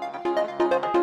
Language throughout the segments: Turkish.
Thank you.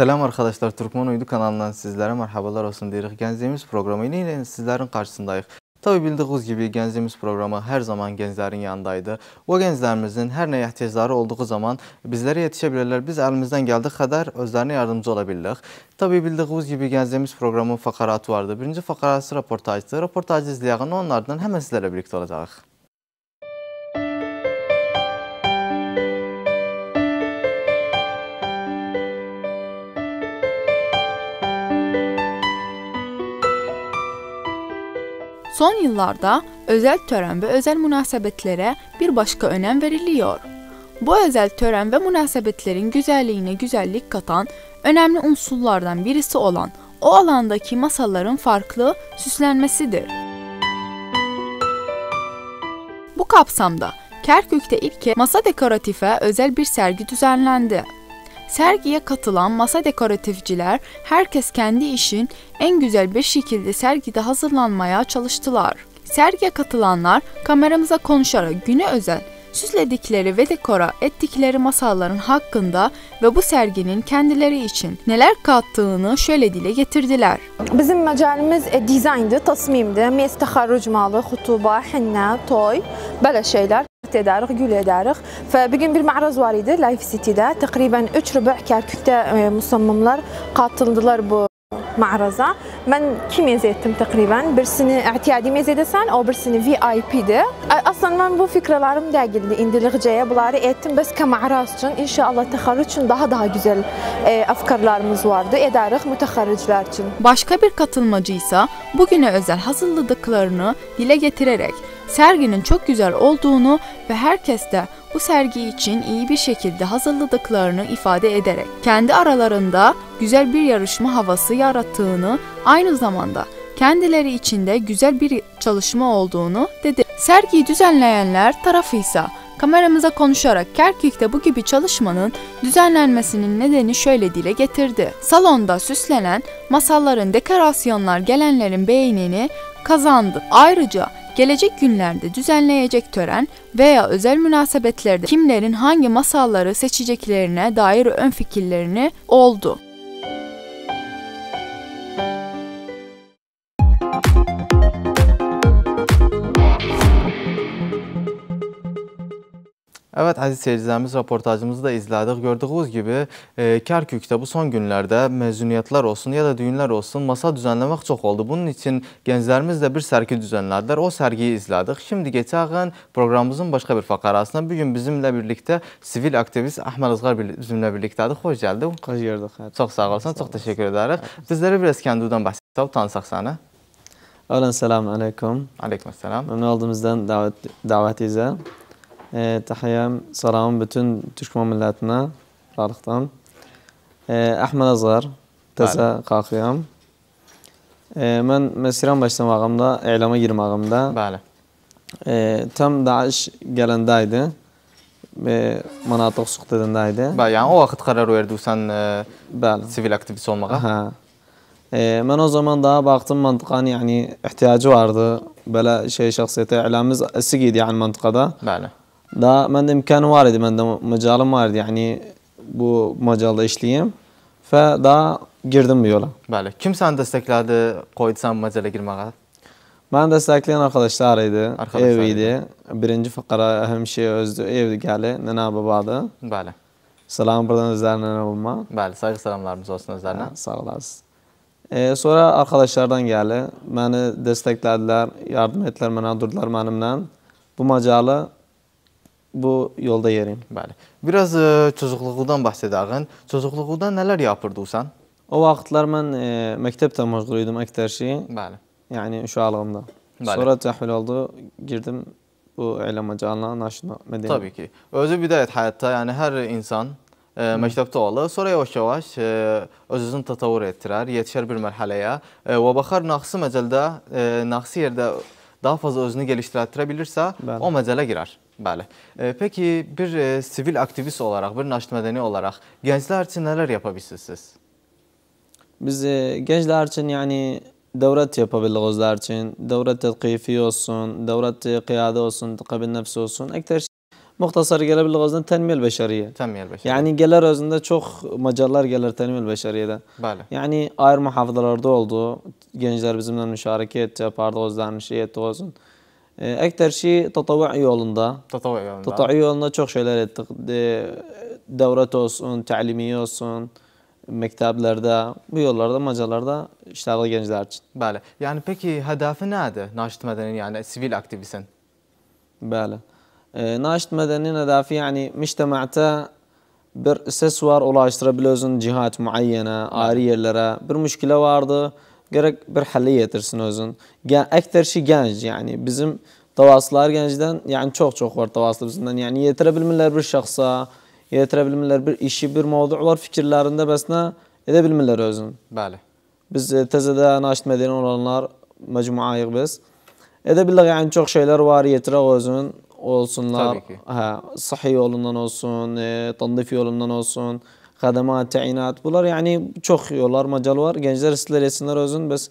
Selam arkadaşlar, Türkmen Uydu kanalından sizlere merhabalar olsun deyirik. Gəncliyimiz programı ilə ilə sizlərin qarşısındayıq. Tabi bildiyiniz gibi gəncliyimiz programı hər zaman gənclərin yanındaydı. O gənclərimizin hər nə ehtiyacları olduğu zaman bizlərə yetişə bilərlər. Biz əlimizdən gəldiyi qədər özlərinə yardımcı ola bilirik. Tabi bildiyiniz gibi gəncliyimiz proqramın fəqəratı vardı. Birinci fəqərası raportajdır. Raportajı izləyən onlardan həmən sizlərlə birlikdə olacağıq. Son yıllarda özel tören ve özel münasebetlere bir başka önem veriliyor. Bu özel tören ve münasebetlerin güzelliğine güzellik katan önemli unsurlardan birisi olan o alandaki masaların farklı süslenmesidir. Bu kapsamda Kerkük'te ilk kez masa dekoratife özel bir sergi düzenlendi. Sergiye katılan masa dekoratifçiler herkes kendi işin en güzel bir şekilde sergide hazırlanmaya çalıştılar. Sergiye katılanlar kameramıza konuşarak güne özel süsledikleri ve dekora ettikleri masalların hakkında ve bu serginin kendileri için neler kattığını şöyle dile getirdiler. Bizim məcəlimiz e, dizayndı, tasmimdi, mes təxərrüc malı, xutuba, henna, toy, böyle şeyler. edərik, gül edərik. Və bu gün bir məraz var idi Life City'de. də Təqribən 3 rübə kərkükdə e, müsəmmimlər katıldılar bu mağraza. Ben iki meze ettim takriben. Birisini i'tiyadi mezedesen, o birisini VIP'de. Aslında ben bu fikralarım değildi indilikceye. Bunları ettim. Bes ke mağraz için inşallah teharric için daha daha güzel e, afkarlarımız vardı. Edarık müteharricler için. Başka bir katılmacı ise bugüne özel hazırladıklarını dile getirerek serginin çok güzel olduğunu ve herkes de bu sergi için iyi bir şekilde hazırladıklarını ifade ederek kendi aralarında güzel bir yarışma havası yarattığını, aynı zamanda kendileri için de güzel bir çalışma olduğunu dedi. Sergiyi düzenleyenler tarafı ise kameramıza konuşarak Kerkük'te bu gibi çalışmanın düzenlenmesinin nedeni şöyle dile getirdi. Salonda süslenen masalların dekorasyonlar gelenlerin beğenini kazandı. Ayrıca gelecek günlerde düzenleyecek tören veya özel münasebetlerde kimlerin hangi masalları seçeceklerine dair ön fikirlerini oldu. Evet aziz seyircilerimiz reportajımızı da izledik Gördüyünüz gibi e, Kərkükdə bu son günlerde mezuniyetler olsun ya da düğünler olsun masa düzenlemek çok oldu. Bunun için gənclərimiz de bir sergi düzenlediler O sergiyi izledik Şimdi geçəğin programımızın başka bir fakarasına. Bugün bizimle birlikte sivil aktivist Ahmet Izğar bizimle birlikte Xoş gəldin. Xoş gördük. Evet. Çox sağ olsun. Sağ çox təşəkkür edərik. biraz kəndudan bəhs edək, tanısaq səni. Ələn, selamun aleyküm. Aleyküm selam. Memnun olduğumuzdan davet, davet e, ee, Tahiyyəm, salamım bütün Türkman millətinə, rarlıqdan. E, ee, Əhməd Azar, təzə qalxıyam. E, ee, mən məsirən başlamağımda, eylama girmağımda. Bəli. E, tam Daesh gələndə idi. E, manatlıq suqdədəndə idi. Bəli, yəni o vaxt qərar verdirsən e, sivil aktivist olmağa. Hə. E, mən o zaman daha baktım mantıqan yani ihtiyacı vardı. Böyle şey şahsiyete ilamız esik idi yani mantıqada. Bəli. دا من imkanı امكان وارد من ده مجالım vardı yani bu majalda işleyeyim. Ve daha girdim bu yola. Bəli. Kim səni dəstəklədi, qoydu sen macələ girməyə? Mən destekleyen arkadaşlar idi. Arkadaşlar ev idi. Birinci fəqara həmişə şey özdü. Evdi gəli, nənə babadı. Bəli. Selam buradan özlərinə olma. Bəli, saygı selamlarımız olsun özlərinə. Sağ sağlasınız. E, sonra arkadaşlardan geldi, Məni desteklediler, yardım ettiler, mənə, durdular mənimlə. Bu macalı bu yolda yerin. Bəli. Biraz ə, e, çocukluğundan bəhs edəğin. Çocukluğunda nələr yapırdısan? O vaxtlar mən ə, e, məktəbdə məşğul idim əktərşi. Bəli. Yəni uşaqlığımda. Bəli. Sonra təhvil oldu, girdim bu elə macalına, naşına, mədəni. Təbii ki. Özü bir də həyatda, yəni hər insan Ə, e, məktəbdə olur. Sonra yavaş-yavaş öz-özünü tatavur etdirər, yetişər bir mərhələyə ə, və baxar naxsı məcəldə, ə, naxsı yerdə daha fazla özünü gəlişdirə bilirsə, Bəli. o məcələ girər. Bəli. E, peki bir e, sivil aktivist olarak, bir naşit mədəni olarak gənclər için neler yapabilirsiniz? Biz e, gənclər üçün yəni devlet yapabildiğimizler için, devlet tedkifi olsun, devlet kıyade olsun, kabil nefsi olsun, ekter muhtasar gelebildiğimizden tenmiyel beşeriye. Tenmiyel beşeriye. Yani gelir özünde çok macarlar gelir tenmiyel beşeriyede. Böyle. Yani ayrı muhafızlarda oldu, gençler bizimle müşareke etti, yapardı, özlerine şey etti olsun. Ekter şey tatavvü yolunda. Tatavvü yolunda. Tatavvü yolunda çok şeyler ettik. Devlet olsun, ta'limi olsun, mekteplerde, bu yollarda, macalarda işlerle gençler için. Bəli. Yani peki hedefi nedir? Naşit Medeni yani sivil aktivistin. Bəli. E, Naşit Medeni'nin hedefi yani müştemata bir ses var ulaştırabiliyorsun cihat muayyene, ayrı yerlere. Bir müşküle vardı. gərək bir həllə yetirsin özün. Əktər şey gənc, yəni bizim davasılar gəncdən, yəni çox-çox var davasılar bizdən. Yəni yetirə bilmirlər bir şəxsə, yetirə bilmirlər bir işi, bir mövzular fikirlərində bəsnə edə bilmirlər özün. Bəli. Biz e, təzədə naşit mədəni olanlar məcmuayıq biz. Edə bilirlər, yəni çox şeylər var, yetirək özün olsunlar. Hə, sahih yolundan olsun, e, tandif yolundan olsun. xədəmat, təyinat. Bunlar yani çok yollar, macal var. Gənclər istilər etsinlər özün, bəs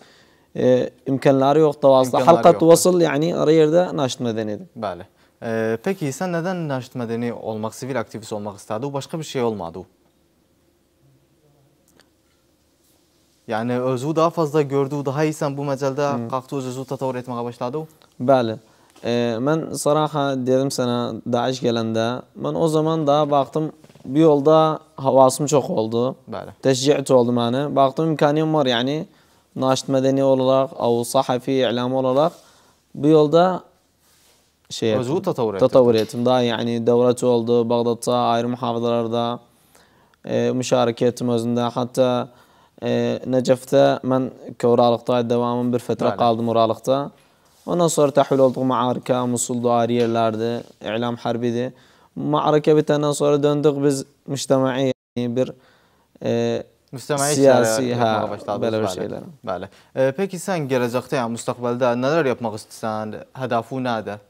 e, imkanları yoxdur. Vasıla halqat vasıl yəni ara yerdə naşit mədənidir. Bəli. E, peki sən neden naşit medeni olmak sivil aktivist olmak istədi? başka bir şey olmadı? yani özü daha fazla gördü, daha iyi sen bu məcəldə hmm. qalxdı özü tatavur etməyə başladı? bale E, mən saraha dedim sənə Daesh gələndə, mən o zaman daha baktım bu yolda havasım çok oldu. Bəli. Teşji'tu oldu mənə. Baktım imkanım var yani naşit medeni olarak, av sahafi ilamı olarak bu yolda şey Özü ettim. Tatavur ettim. Tatavur ettim. Daha yani devlet oldu. Bağdat'ta ayrı muhafızalarda e, müşareke ettim özünde. Hatta e, Necef'te ben Kavralık'ta devamın bir fetre kaldım oralıkta. Ondan sonra tahvil olduk mağarika, Musul'da ayrı yerlerde, ilam harbiydi. معركة بتنا صار دندق بز مجتمعية يعني bir e, Müstəməyə siyasi, hə, belə bir şeylər. Bəli. E, peki sən gələcəkdə, yəni müstəqbəldə nələr yapmaq istəsən? Hədəfin nədir?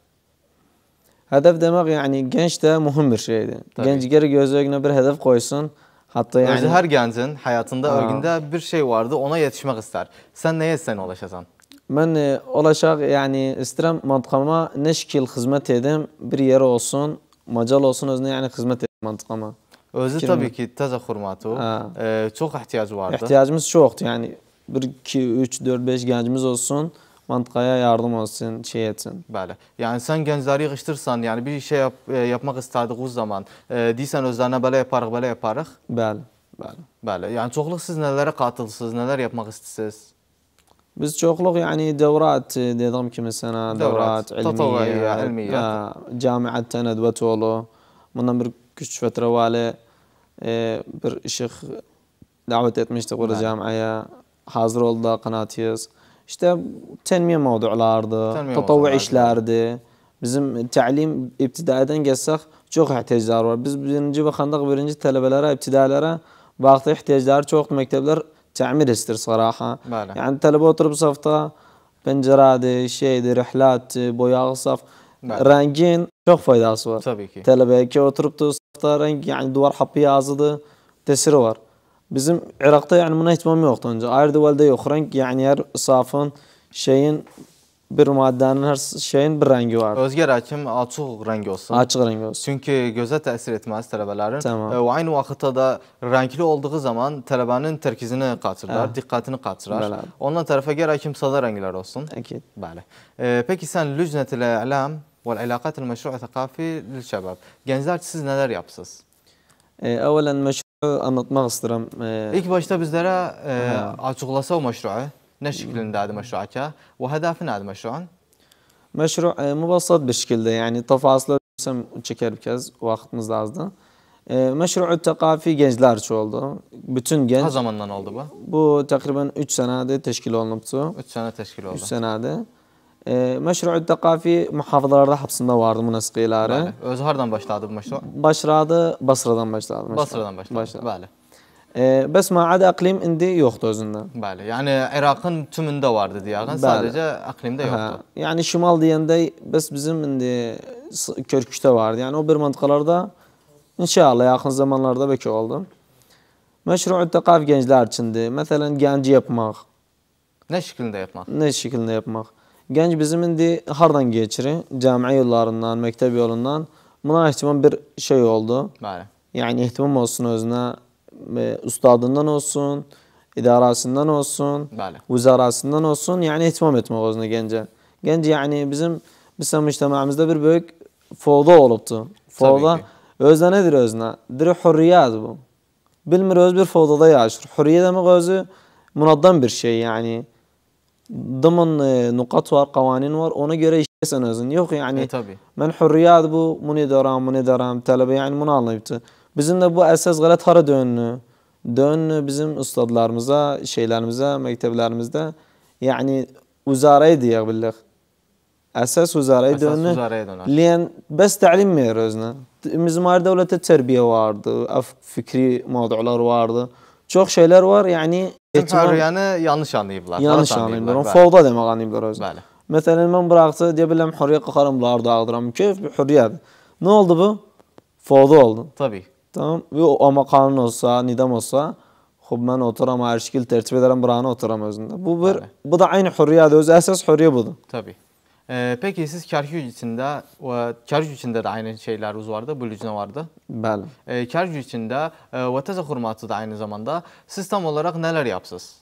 Hədəf demək, yəni gənc də mühüm bir şeydir. Tabii. Gənc gərək öz özünə bir hədəf qoysun. Hətta yəni Özü hər gəncin həyatında ögündə bir şey vardı, ona yetişmək istər. Sən nəyə istən ulaşasan? Mən e, olacaq, yəni istəyirəm mətqama nə şəkil xidmət edim, bir yer olsun, macal olsun özünə yəni xidmət edir mantıqama. Özü Fikrim. təbii ki, təzə xurmatı e, çox ehtiyac vardı. Ehtiyacımız çoxdur. Yəni 1 2 3 4 5 gəncimiz olsun, mantıqaya yardım olsun, şey etsin. Bəli. Yəni sən gəncləri yığışdırsan, yəni bir şey yap, e, yapmaq istədiyiniz zaman, e, deyirsən özlərinə belə yaparıq, belə yaparıq. Bəli, bəli. Bəli. Yəni çoxluq siz nələrə qatılsınız, nələr yapmaq istəyirsiniz? biz شغلق yani دورات نظام ki السنة دورات, دورات علمية تطوعية علمية آه جامعة تند وتولو من بر e, bir işi davet etmiştik orada camiaya. Hazır oldu kanatiyaz. İşte tenmiye mevdulardı, tatavvu işlerdi. Bizim ta'lim ibtidaiden geçsek çok ihtiyaçlar var. Biz birinci bakandaq birinci tələbələrə, ibtidalara vaxtı ihtiyaçları çoxdur. Məktəblər تعمرستر صراحة بالا. يعني انت لو بصفطة pencerede, şeyde, rehlat, boya saf. Evet. Rengin çok faydası var. Tabii ki. Telebeki oturup da safta renk yani duvar hapı yazıdı tesiri var. Bizim Irak'ta yani buna ihtimam yoktu önce. Ayrı duvalde yok. Renk yani yer safın şeyin bir maddenin her şeyin bir rengi var. Özgür hakim açık rengi olsun. Açık rengi olsun. Çünkü göze tesir etmez tələbələrin. Tamam. E, ve aynı vaxtda da renkli olduğu zaman tələbənin tərkizini qaçırlar, dikkatini katırlar. Bəli. Ondan tarafı gərək hakim sada rənglər olsun. Əkid. bale. E, peki sən Lücnət ilə Ələm والعلاقات المشروع الثقافي للشباب. Gənclər siz nələr yapsınız? E, əvvələn məşru anlatmaq istəyirəm. E, İlk başta bizlere e, açıqlasa o məşruğu. Ne şekilde نه شكل هذا مشروعك وهدفنا هذا مشروع مشروع مبسط بالشكل ده يعني تفاصيله çeker bir kez vaktimiz de azdı. E, Meşru'u tekafi gençler için oldu. Bütün genç... Ne zamandan oldu bu? Bu takriben 3 senede teşkil olunuptu. 3 sene teşkil oldu. 3 senede. E, Meşru'u tekafi muhafızlarda hapsında vardı münasıkıları. Böyle. Öz hardan başladı bu meşru? Başladı, Basra'dan başladı. Meşru. Basra'dan başladı. başladı. Böyle. Ee, bəs məad iqlim indi yoxdur özündən. Bəli, yəni Əraqın tümündə var dedi yağın, sadəcə iqlimdə yoxdur. Hə, yəni şimal deyəndə bəs bizim indi Körkükdə vardı. Yəni o bir məntəqələrdə inşallah yaxın zamanlarda bəlkə oldu. Məşruət təqaf gənclər üçündür. Məsələn, gənci yapmaq. Nə şəklində yapmaq? Nə şəklində yapmaq? Gənc bizim indi hardan keçir? Cəmiə yollarından, məktəb yolundan. Buna ehtimam bir şey oldu. Bəli. Yəni ehtimam olsun özünə e, ustadından olsun, idarasından olsun, Bəli. vüzarasından olsun yani ihtimam etmek özüne gence. Gence yani bizim bizim müştememizde bir büyük foğda oluptu. Foğda özne nedir özne? Diri hürriyat bu. Bilmiyoruz bir foğdada yaşır. Hürriyet demek özü munaddam bir şey yani. Dımın e, nukat var, kavanin var. Ona göre işlesen özün. Yok yani. E, tabii. Ben hürriyat bu. Bunu daram, bunu daram. Talebe yani bunu anlayıptı. Bizim də bu əsas qələt hara dönünü? Dönünü bizim ustadlarımıza, şeylərimizə, məktəblərimizdə, yəni uzarəyə deyək billək. Əsas uzarəyə dönünü. Ləyən bəs təlim verir özünə. Mizmar dövlətə tərbiyə vardı, fikri mövzular vardı. Çox şeylər var, yəni Hürriyyəni yanlış anlayıblar. Yanlış anlayıblar. Onu fovda demək anlayıblar özü. Bəli. Məsələn, mən buraxdı, deyə biləm, hürriyyə qaxarım, bunları dağıdıram. Keyf bir hürriyyədir. Nə oldu bu? Fovda oldu. Tabii. Tamam. Ve o, ama kanun olsa, nidam olsa hop ben oturam her şekil tertip ederim buranı oturam özünde. Bu bir, evet. bu da aynı hürriyadır. Öz esas hürriye budur. Tabii. Ee, peki siz Kerkük içinde, Kerkük içinde de aynı şeyler uz vardı, bölücüne vardı. bel Ee, Kerkük içinde e, Vateza hurmatı da aynı zamanda. Siz tam olarak neler yapsız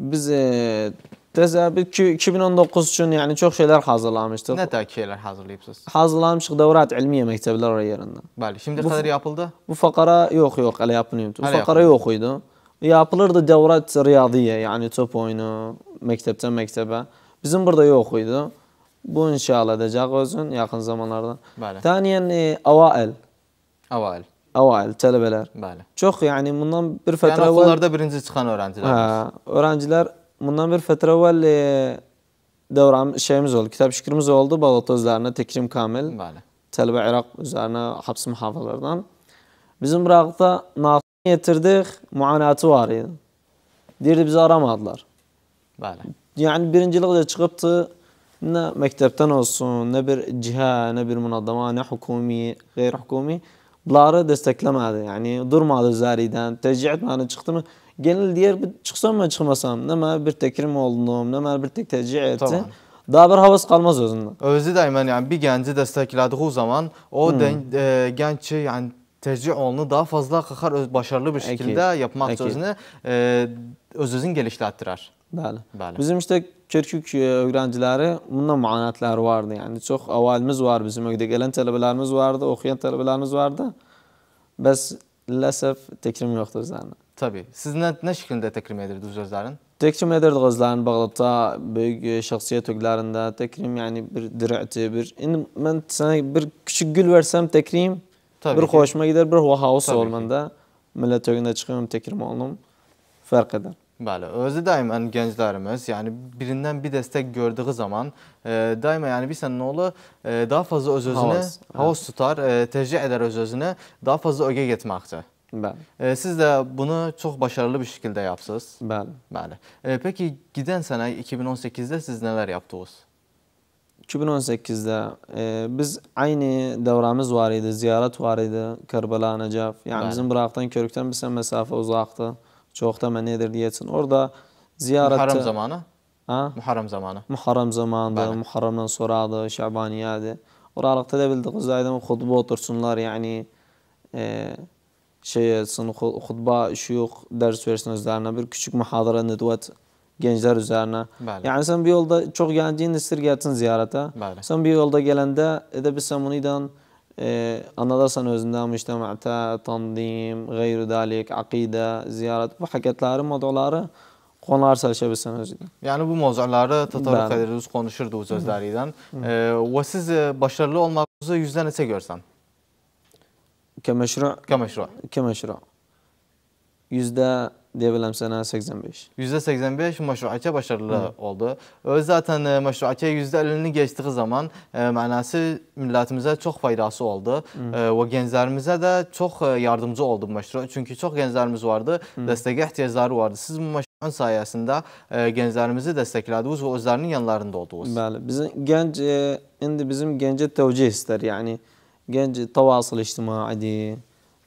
Biz e, Desək biz 2019 üçün yəni çox şeylər hazırlamışdıq. Nə tək şeylər hazırlayıbsınız? Hazırlamışıq Dövlət Elmi Məktəblər Yerindən. Bəli, şimdi qədər yapıldı? Bu fəqərə yox, yox, hələ yapılmayıb. Bu fəqərə yox idi. Yapılırdı Dövlət Riyadiyyə, yəni top oyunu məktəbdən məktəbə. Bizim burada yox idi. Bu inşallah edəcək özün yaxın zamanlarda. Bəli. Təniyən e, avail. Avail. Avail, tələbələr. Bəli. Çox, yəni bundan bir fətrə əvvəl... Yəni okullarda birinci çıxan öğrencilərimiz. Hə, öğrencilər bundan bir fetre evvel e, devram şeyimiz oldu, kitap şükrümüz oldu Balatı üzerine Tekrim Kamil. Vale. Talebe Irak üzerine hapsi muhafızlardan. Bizim Irak'ta Nasır'ı getirdik, muanatı var idi. Dirdi bizi aramadılar. Vale. Yani birincilikle çıkıptı ne mektepten olsun, ne bir ciha, ne bir münaddama, ne hukumi, gayri hukumi. Bunları desteklemedi yani durmadı üzerinden. Tercih etmedi çıktı mı? genel diğer bir çıksam mı çıkmasam ne mal bir tekrim oldum ne mal bir tek tercih etti. Tamam. Daha bir havas kalmaz özünde. Özü daima yani bir genci desteklediği zaman o hmm. den, e, genci yani tercih olunu daha fazla kalkar başarılı bir şekilde Eki. yapmak Eki. sözünü e, öz özün geliştirir. Bəli. Bəli. Bizim işte Kürkük e, öğrencileri bundan muanatlar vardı. Yani çok avalimiz var bizim öyle gelen tələbələrimiz vardı, okuyan tələbələrimiz vardı. Bəs Ləsəf tekrim yoktu zannı. Tabii. Siz ne nə şəklində təkrim edirdiniz özlərini? Təkrim edirdik özlərini Bağdadda, böyük e, şəxsiyyət öqlərində təkrim, yəni bir dirəkti, bir... İndi mən sənə bir küçük gül versem tekrim, Tabii bir hoşuma gider, bir havus olur məndə. Millət öqündə çıxıyorum, təkrim olunum, fərq edər. Bəli, özü daimən gənclərimiz, yəni birindən bir destek gördüyü zaman e, daima yani bir senin olur, e, daha fazla öz özünü havuz tutar, e, təcrüb edər öz özünü, daha fazla öge getməkdir. Bəli. E, ee, siz de bunu çok başarılı bir şekilde yapsınız. Bəli. Bəli. E, ee, peki giden sene 2018'de siz neler yaptınız? 2018'de e, biz aynı davramız var idi, ziyaret var idi Kərbəla, Nəcəf. Yəni bizim Bıraqdan, Körükdən bir sən mesafe uzaqdı. Çox da mən edir Orada ziyaret. Muharrem zamanı? Ha? Muharrem zamanı. Muharram zamanı, Muharramdan sonradı, Şəbaniyədir. Oralıqda da bildik, uzaydan xutbə otursunlar, yəni e, şeye sınıf hutba, şuyuk ders versin üzerine bir küçük muhadıra nedvet gençler üzerine. Bəli. Yani sen bir yolda çok gençliğin istir gelsin ziyarete. Bəli. Sen bir yolda gelende de bir samunidan e, anladarsan özünden müştemata, tandim, gayru dalik, akide, ziyaret bu hakikatleri, moduları konular çalışabilirsin özünden. Yani bu mozarları Tatar Kadiruz konuşurdu sözleriyle. E, ve siz başarılı olmak üzere yüzden ise görsen. Kəməşruq. Kəməşruq. Kəməşruq. Yüzdə deyə bilərəm sənə 85. Yüzdə 85 məşruəkə başarılı Hı. oldu. Öz zaten e, məşruəkə yüzdə 50-ni keçdiyi zaman e, mənası millətimizə çox faydası oldu Hı. E, və gənclərimizə də çox e, yardımcı oldu bu məşruə. Çünki çox gənclərimiz vardı, Hı. dəstəyə ehtiyacları vardı. Siz bu məşruənin sayəsində e, gənclərimizi dəstəklədiniz və özlərinin yanlarında oldunuz. Bəli, bizim gənc e, indi bizim gəncə tövcih istər, yəni Genç, tavasıl içtimai,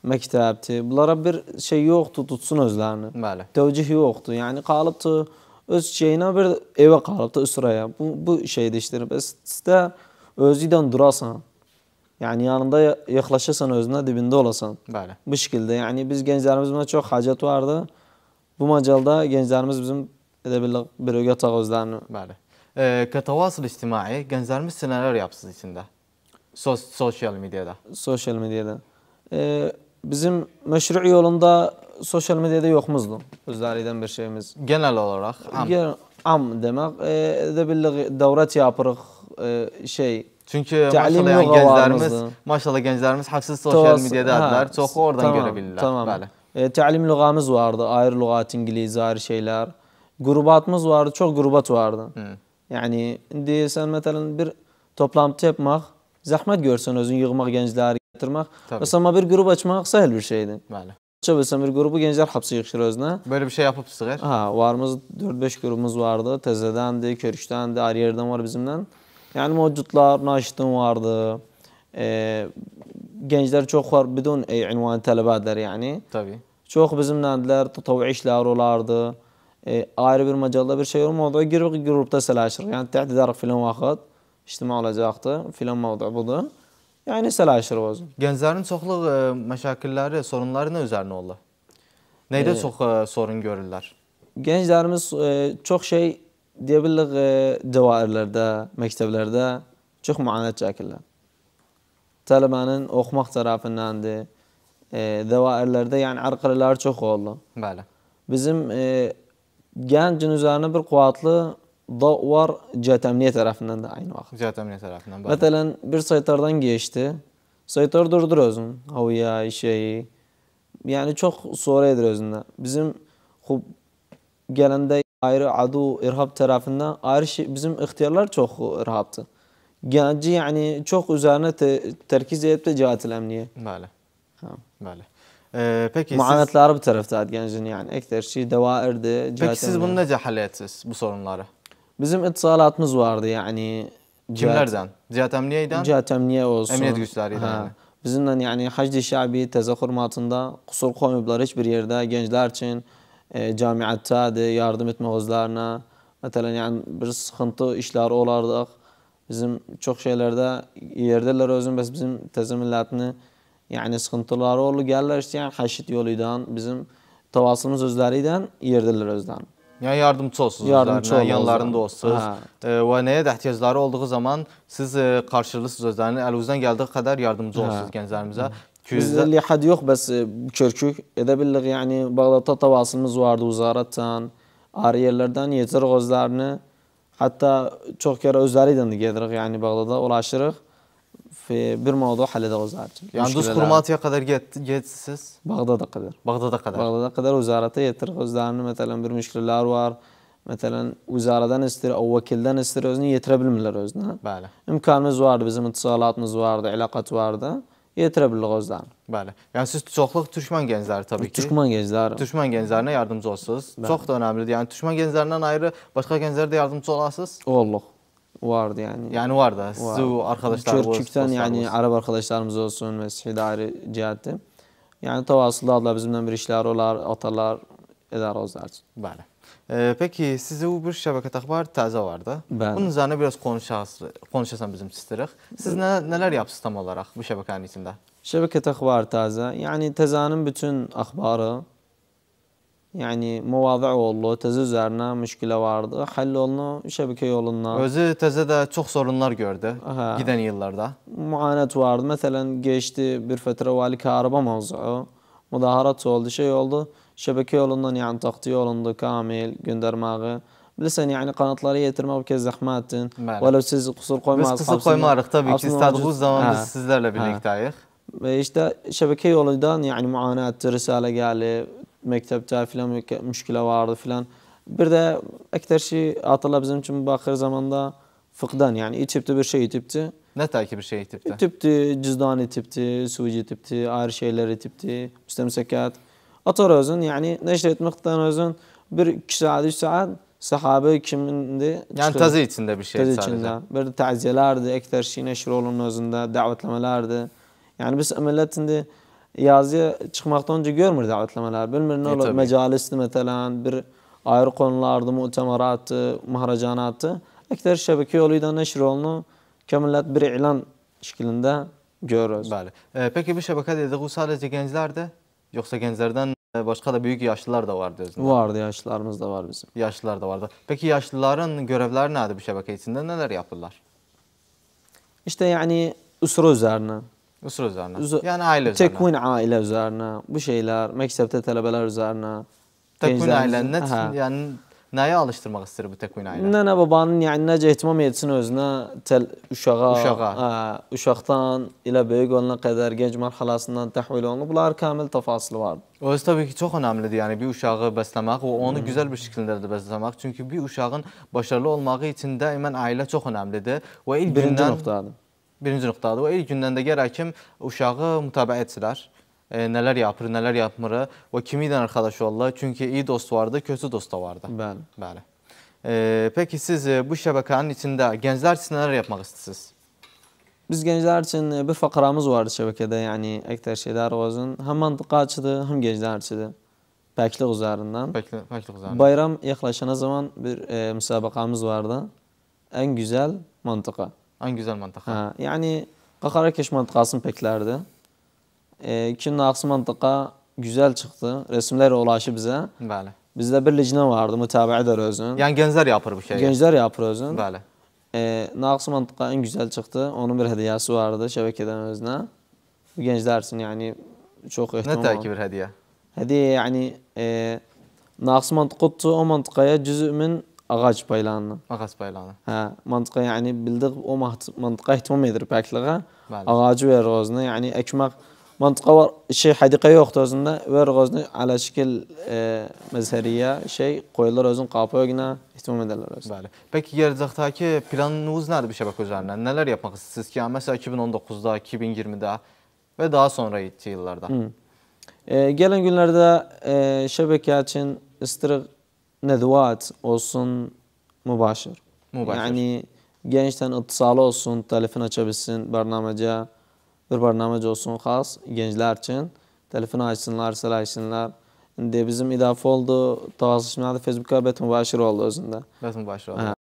məktəbdir. Bunlara bir şey yoktu, tutsun özlərini. Bəli. Tövcih yoxdur. Yəni qalıbdır öz şeyinə bir evə qalıbdır, üsraya. Bu bu şeydir işte. Biz de özüydən durasan. yani yanında yaxlaşasan özünə, dibinde olasan. Bəli. Bu şekilde, yani biz gençlerimizde çok hacet vardı. Bu macalda gençlerimiz bizim edə bir ögə tağ özlərini. Bəli. E, Katavasıl ictimai gənclərimiz sənələr yapsın içində. Sos sosyal medyada. Sosyal medyada. Ee, bizim meşru yolunda sosyal medyada yoxmuzdur özləridən bir şeyimiz. Genel olarak. Am, Gen am demək, e, ee, edə bildik dövrət yapırıq e, şey. Çünki maşallah gənclərimiz, maşallah Haksız sosyal medyada mediadadılar. Çok oradan tamam, görə bilirlər. Tamam. Bəli. E, təlim lüğəmiz vardı, ayrı lüğət, ingilis, ayrı şeylər. Qrubatımız vardı, çox qrubat vardı. Hı. Yəni indi sən məsələn bir toplantı yapmaq zahmet görsen özün yığmaq gəncləri gətirmək. Məsələn, bir qrup açmaq səhəl bir şeydir. Bəli. Aça bilsəm bir grubu gençler hapsa yığışır özünə. Böyle bir şey yapıp sığır. Ha, varımız 4-5 grubumuz vardı. Təzədəndi, körüşdəndi, her yerden var bizimden. Yani mevcutlar naşidin vardı. E, gənclər çox var, bidon e, ünvan tələbədir yəni. Təbii. Çox bizimləndilər, tutavu işləri olardı. E, ayrı bir macalda bir şey olmadı. O girib qrupda Yani Yəni təhdid edirik filan vaxt ishtima olajaqdi filan mavda budur. ya'ni salashir o'zi gençlerin çoxluq e, məşakilləri sorunları nə üzərinə olur neydə e, çox e, sorun görürlər gənclərimiz e, çox şey deyə bilirik e, cavairlərdə məktəblərdə çox müayinət çəkirlər tələbənin oxumaq tərəfindəndir e, davairlərdə yəni arqılar çox oldu bəli bizim gəncin üzərinə bir quvvatlı Davvar Cihat Emniyet tarafından da aynı vakit. Cihat Emniyet tarafından. Bari. Mesela bir saytardan geçti. Saytar durdur özün. Havya, şeyi. Yani çok soruyedir özünde. Bizim hub gelende ayrı adu irhab tarafından ayrı şey, bizim ihtiyarlar çok irhabtı. Genci yani çok üzerine te, terkiz edip de Cihat Emniyet. Böyle. Ha. Ee, peki Muamelatları siz... bu tarafta gençin yani. Ekter şey devairdi. Peki siz bunu nece halletsiz bu sorunları? Bizim ittisalatımız vardı yani. Kimlerden? Cihat Emniye'den? Cihat Emniye olsun. Emniyet güçleriyle. Ha. Bizimle yani Hacdi Şabi tezahür matında, kusur koymayıblar hiçbir yerde gençler için e, camiatta de yardım etme özlerine. Mesela yani bir sıkıntı işler olardık. Bizim çok şeylerde yerdeler özüm biz bizim teze milletini yani sıkıntıları oldu. geldiler işte yani haşit yoluydan bizim tavasımız özleriyle yerdeler özlerini. Yəni yardımçı olsunuz yardımçı özlərinə, yanlarında olsunuz. Hə. Və nəyə də ehtiyacları olduğu zaman siz e, qarşılısınız özlərini, əlinizdən gəldiyi qədər yardımcı hə. olsunuz gənclərimizə. Biz lihadə yox, bəs e, körkük edə bilirik, yəni Bağdadda təvasımız vardı uzarətdən, ayrı yerlərdən yetər özlərini, hətta çox kərə özləri ilə də gedirik, yəni Bağdada ulaşırıq. fi bir mavzu halida o'zarchi ya'ni duz kadar qadar yetsiz bag'dodga qadar bag'dodga qadar bag'dodga qadar o'zarata yetir o'zlarini masalan bir mushkullari bor masalan o'zaradan istir vakildan istir o'zini yetira bilmirlar o'zini bali imkonimiz vardı, bizim ittisolatimiz vardi aloqat vardi yetira bildik o'zlarini bali ya'ni siz tuzoqliq turishman genzlari tabiiyki turishman genzlari turishman genzlarine yardımcı olasiz çok da önemli yani turishman genzlaridan ayrı başka de yardımcı olasiz Allah. Vardı yani. Yani vardı. Siz vardı. arkadaşlar Çörçük'ten yani olsun. Arap arkadaşlarımız olsun mesela dair cihatte. Yani tavasılarla bizimden bir işler olar, atalar, eder ozlar. Bəli. E, peki sizə bu bir şəbəkət axbar taze var da. Bəli. Bunun üzərinə biraz konuşasın konuşasan bizim istəyirik. Siz nə, nələr yapsınız tam olarak bu şəbəkənin içinde? Şəbəkət axbar taze. Yani təzənin bütün axbarı, yani müvazı oldu, tezi üzerine müşküle vardı. Həll olundu şəbəkə yolundan. Özü de çok sorunlar gördü Aha. gidən illərdə. Müanət vardı. Mesela geçti bir fətrə vali karaba mavzuu. Müdaharat oldu, şey oldu. Şəbəkə yolundan yəni taxtiyə olundu kamil göndərməyi. Bilirsən, yəni qanatları yetirmək bir kez zəhmətdir. Vələv siz kusur koymaz. Biz qüsur qoymarıq təbii ki, bu zaman biz sizlərlə birlikdəyik. İşte şəbəkə yolundan yani müanət, risale gəldi, məktəbdə filan müşkilə vardı filan. Bir də əktər şey atalar bizim için bu akır zamanda fıqdan, yəni itibdi bir şey itibdi. Ne takip bir şey itibdi? İtibdi, cüzdan itibdi, suvici itibdi, ayrı şeyler itibdi, müstemsekat. Atar özün, yani neşre etmekten özün bir iki saat, üç saat sahabe kimindi? Yani çıkır. tazı içinde bir şey tazı sadece. içinde. Bir de, taziyelerdi, ekter şey neşre olun özünde, davetlemelerdi. Yani biz milletinde yazıya çıkmakdan önce görmür davetlemeler. Bilmir ne olur e, mecalisti mesela bir ayrı konularda muhtemeratı, mahracanatı. Ekter şebeke yoluyla neşir olunu kömürlet bir ilan şeklinde görürüz. Bəli. E, peki bir şebeke dediği sadece gençlerde yoksa gençlerden başka da büyük yaşlılar da vardı özünde. Vardı yaşlılarımız da var bizim. Yaşlılar da vardı. Peki yaşlıların görevleri neydi bu şebeke içinde neler yapırlar? İşte yani usru üzerine Üsul üzərinə. Üz yəni ailə üzərinə. Tekvin ailə üzərinə, bu şeylər, məktəbdə tələbələr üzərinə. Tekvin ailənin nə, yəni nəyə alışdırmaq istəyir bu tekvin ailə? Nənə babanın yəni necə ehtimam etsin özünə təl, uşağa, uşağa. Ə, uşaqdan ilə böyük olana qədər gənc mərhələsindən təhvil olunub. Bunlar kamil təfasili var. Öz təbii ki, çox önəmlidir. Yəni bir uşağı bəsləmək və onu hmm. gözəl bir şəkildə də bəsləmək. Çünki bir uşağın başarılı olması üçün daimən ailə çox önəmlidir və ilk Birinci gündən nöqtədir. birinci noktada o ilk gündən də gərək kim uşağı mütabiə etsinlər. E, nələr yapır, nələr yapmır və kimi arkadaş olurlar. çünkü iyi dost vardı, kötü dost da vardı. Bəli. Bəli. E, peki siz e, bu şəbəkənin içinde gençler için neler yapmak istəyirsiniz? Biz gençler için e, bir fakramız vardı şebekede yani əksər şeylər olsun. hem Həm mantıqaçıdır, həm gənclər üçündür. Bəkliq üzərindən. Bəkliq, bəkliq üzərindən. Bayram yaklaşana zaman bir e, müsabiqamız vardı. en güzel mantıqa. En güzel mantıqa. Ha, yani keş mantıqasını peklerdi. E, Kinna Aksı mantıqa güzel çıktı. Resimler ulaştı bize. Bəli. Bizde bir licne vardı, mütabə edər özün. Yani gençler yapır bu şeyi. Gençler yapır özün. Bəli. E, Naqsı mantıqa en güzel çıktı. Onun bir hediyesi vardı şebekeden özüne. Bu Gençlersin yani çok ihtimal. Ne takip bir hediye? Hediye yani e, Naqsı mantıqa o mantıqaya cüzü min ağaç اغاج بايلان اغاج بايلان ها منطقه يعني بلدغ او منطقه اهتمام يدر باكلغا اغاج ويرغوزنا يعني اكمق منطقه شيء حديقه يوقت اوزندا ويرغوزنا على شكل مزهريه شيء qo'ylar o'zini qopib o'gina ehtimol edalar o'zi bali peki kelajakdagi planınız nerede bir şebek üzerinden neler yapmak istiyorsunuz ki, mesela 2019'da 2020'da ve daha sonra yıllarda hmm. e, gelen günlerde e, şebeke için ıstırık nedvat olsun mübaşır. mübaşır. Yani gençten ittisal olsun, telefon açabilsin, barnamaca bir barnamac olsun xas gençler için. Telefon açsınlar, sel açsınlar. bizim idafe oldu, tavasışmada Facebook'a bet mübaşır oldu özünde. Bet mübaşır oldu. Ha.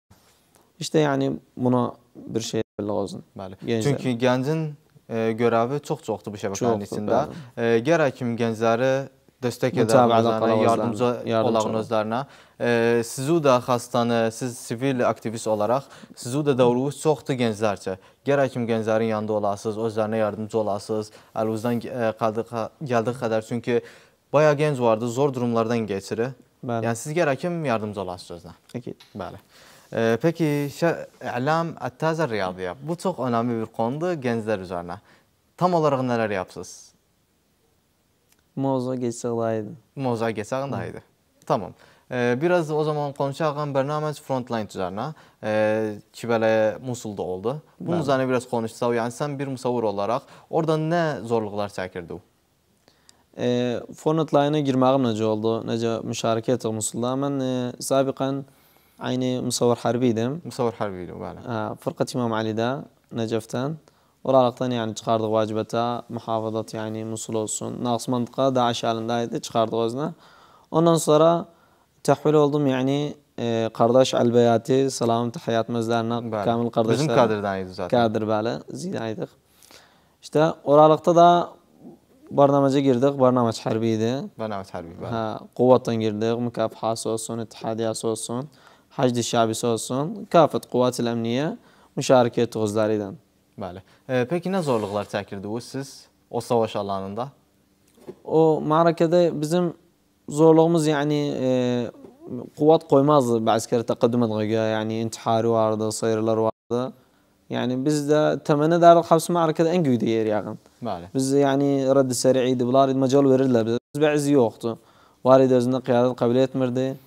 İşte yani buna bir şey belli olsun. Bəli. Gençler. Çünki gəncin e, görevi çox çoxdur bu şəbəkənin içində. E, gərək kim gəncləri Destek edən qazana, yardımcı olağın özlərinə. Ee, sizu da xəstəni, siz sivil aktivist olarak, sizu da dövruğuz çoxdur gənclərcə. Gərək kim gənclərin yanında olasınız, özlərinə yardımcı olasınız, əlinizdən e, gəldiyi kadar, çünkü bayağı gənc vardı, zor durumlardan geçirir. Bəli. Yani siz gərək kim yardımcı olasınız özlə. Əkid. Bəli. Ee, peki, əlam ət-təzə riyadiyyə. Bu çok önemli bir qonudur gənclər üzerine. Tam olarak neler yapsınız? Moza geçsek daha iyiydi. Moza geçsek Tamam. Ee, biraz o zaman konuşalım bernamez Frontline üzerine. Ee, ki Musul'da oldu. Bunun evet. üzerine biraz konuşsak. Yani sen bir musavur olarak orada ne zorluklar çekirdin? Ee, e, Frontline'a girmağım nece oldu? Nece müşareke ettik Musul'da. Ben e, sabiqan aynı musavur harbiydim. Musavur harbiydim, bəli. E, Fırqat İmam Ali'de, Necef'ten. Oralıqdan yəni çıxardıq vacibətə, muhafazat yani musul olsun. Naqs mantıqa Daesh əlində idi, çıxardıq özünə. Ondan sonra təhvil oldum, yani, e, qardaş Əlbəyati, salam təhiyyat mezlerine. kamil qardaşlar. Bizim Qadirdən idi zaten. Qadir, bəli, zidə İşte oralıkta da barnamaca girdik, barnamac harbiydi. idi. Barnamac hərbi, bəli. Hə, quvvatdan girdik, mükafihası olsun, ittihadiyası olsun, hacdi şabisi olsun, kafet quvvat-ül əmniyə müşarikə Bəli. E, peki zorluklar zorluqlar bu siz o savaş alanında? O mağarakada bizim zorluğumuz yani e, kuvvet koymazdı askeri takdim dağa. Yani intiharı vardı, sayırlar vardı. Yani biz de temenni dar hapsi mağarakada en büyük yer yakın. Bəli. Biz yani reddi seri'iydi, bunlar macal verirler bize. Biz bir izi yoktu. Varid özünde kıyadet kabul etmirdi.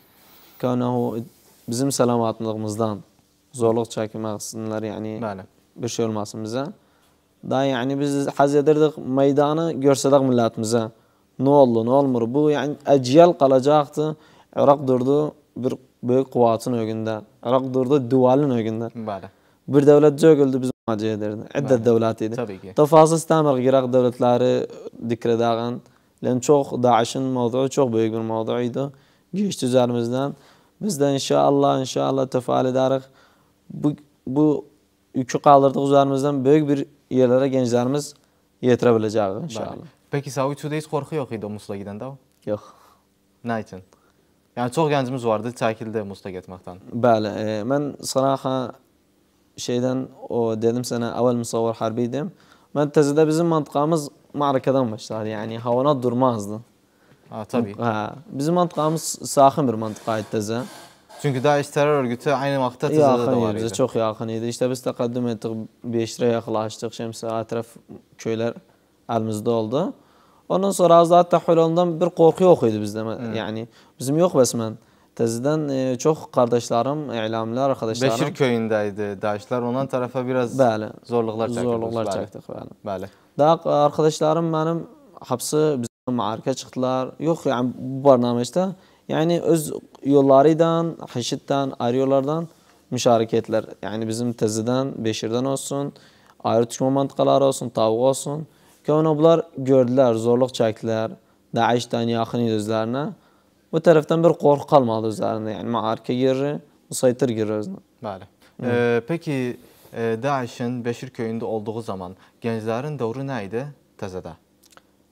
Kanahu bizim selamatımızdan zorluk çekmek yani. Bəli bir şey olmasın bize. Daha yani biz haz edirdik meydanı görsedik milletimize. Ne oldu ne olmur bu yani eciyel kalacaktı. Irak durdu bir büyük kuvvetin ögünde. Irak durdu duvalin ögünde. Bale. Bir devlet çöküldü bizim acı edirdi. Eddet devletiydi. Tabii ki. Da fazla istemir Irak devletleri dikredağın. Lan çok Daesh'in mevzuu çok büyük bir mevzuydu. Geçti üzerimizden. Biz de inşallah inşallah tefal ederiz. Bu, bu yükü qaldırdıq üzərimizdən büyük bir yerlere gençlerimiz yetirebilecek inşallah. Peki Savi üçün heç qorxu yox idi o de o yok Nə üçün? Yəni çox gəncimiz vardı çəkildi Musla gitmekten Bəli, ben mən sıraxa o dedim sənə əvvəl müsavir hərbi idim. Mən təzədə bizim mantıqamız mərkədən başladı. Yəni havanat durmazdı. Ha, təbii. ha bizim mantıqamız saxin bir mantıqa idi çünkü DAEŞ terör örgütü aynı vakte Tıza'da da var idi. Çok yakın idi. İşte biz takaddüm ettik, Beşir'e yaklaştık. Şemsi etraf köyler elimizde oldu. Ondan sonra az daha hatta Hulon'dan bir korku yok idi bizde. Hmm. Yani bizim yok besmen. Teziden çok kardeşlerim, ilamlar, arkadaşlarım. Beşir köyündeydi DAEŞ'ler. Ondan tarafa biraz böyle, zorluklar çektik. Zorluklar çektik. Böyle. böyle. Daha arkadaşlarım benim hapsi bizim marka çıktılar. Yok yani bu barnamecde. Yani öz yollarıydan, haşitten, ayrı yollardan müşareketler. Yani bizim teziden, beşirden olsun, ayrı tutma mantıqaları olsun, tavuq olsun. Köyüne bunlar gördüler, zorluk çektiler. Daesh'den yakın özlerine. Bu taraftan bir korku kalmadı üzerinde. Yani ma'arka girer, musaytir girer özüne. Bəli. Ee, peki, Daesh'in Beşir köyünde olduğu zaman gençlerin doğru neydi tezede?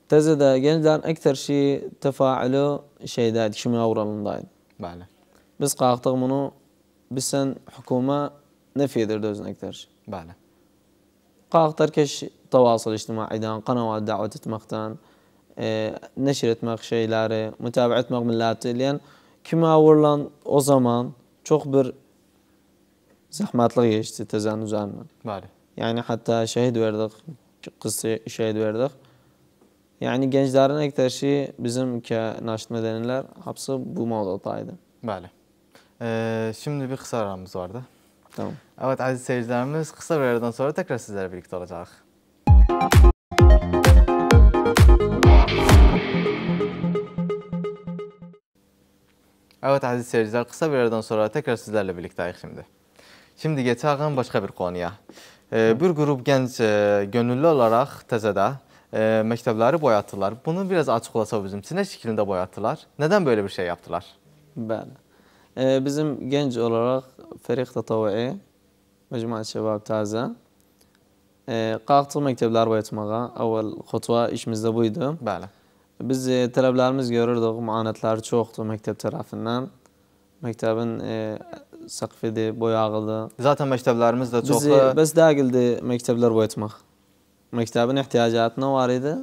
تزد جندان أكثر شيء şey شيء داد شمي kimi من دايد بله بس قاعد منو بسن حكومة نفي دردوزن أكثر شيء بله قاعد تركش تواصل اجتماعي دان قنوات دعوة تمختان e, neşir etmek şeyleri, mütabi etmek milleti yani kime o zaman çok bir zahmetli geçti tezen üzerine. Bari. Yani hatta şehit verdik, kızı şehit verdik. Yani Yəni gənclərin əktərşi bizim ki, naşit mədənilər hapsı bu mavzudaydı. Bəli. Ee, şimdi bir kısa aramız vardı. Tamam. Evet aziz seyircilerimiz kısa bir aradan sonra tekrar sizlerle birlikte olacağız. Evet aziz seyirciler kısa bir aradan sonra tekrar sizlerle birlikteyiz şimdi. Şimdi geçelim başka bir konuya. Ee, bir grup genç gönüllü olarak Teze'de e, məktəbləri boyatdılar. Bunu biraz açıqlasa bizim üçün. Nə şəklində boyatdılar? Nədən belə bir şey yaptılar? Bəli. E, bizim genc olaraq Feriq Tatavai, Məcmuat Şəbab Təzə, e, qalxdıq məktəbləri boyatmağa. Əvvəl xotva işimizdə bu idi. Bəli. Biz e, tələblərimiz görürdük, müanətləri çoxdur məktəb tərəfindən. Məktəbin e, səqfidir, boyağıdır. Zaten məktəblərimiz də e, çoxu... Bizi, bəs dəqildi məktəblər boyatmaq məktəbin ehtiyacatına var idi.